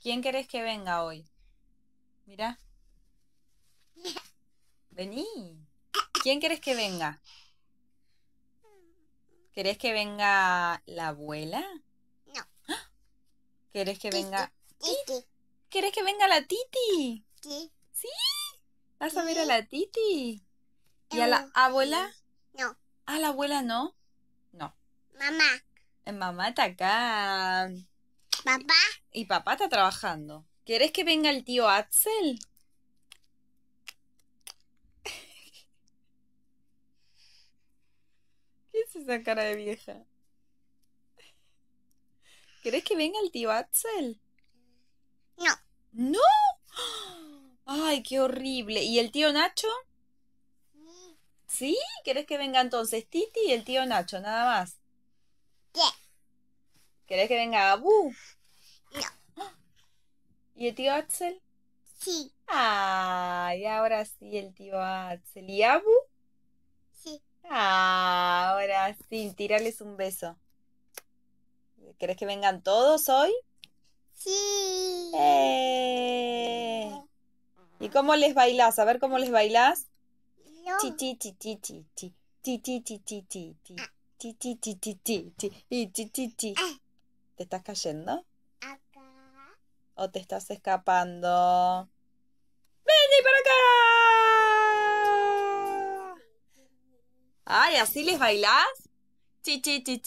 ¿Quién querés que venga hoy? Mira. Vení. ¿Quién querés que venga? ¿Querés que venga la abuela? No. ¿Querés que venga... Titi. ¿Querés que venga la Titi? Sí. ¿Sí? ¿Vas a ver a la Titi? ¿Y a la eh, abuela? No. ¿A la abuela no? No. Mamá. Eh, mamá está acá. ¿Papá? Y papá está trabajando. ¿Quieres que venga el tío Axel? ¿Qué es esa cara de vieja? ¿Querés que venga el tío Axel? No. ¿No? Ay, qué horrible. ¿Y el tío Nacho? ¿Sí? ¿Quieres que venga entonces Titi y el tío Nacho, nada más? ¿Querés que venga Abu? No. ¿Y el tío Axel? Sí. Ah, y ahora sí el tío Axel. ¿Y Abu? Sí. Ah, ahora sí, tirarles un beso. ¿Querés que vengan todos hoy? Sí. ¿Y cómo les bailás? A ver cómo les bailás. ¿Te estás cayendo? Acá. ¿O te estás escapando? ¡Vení para acá! Ay, ¿así les bailás? Chi chi chi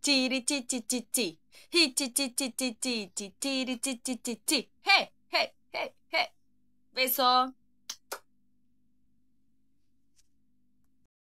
chi beso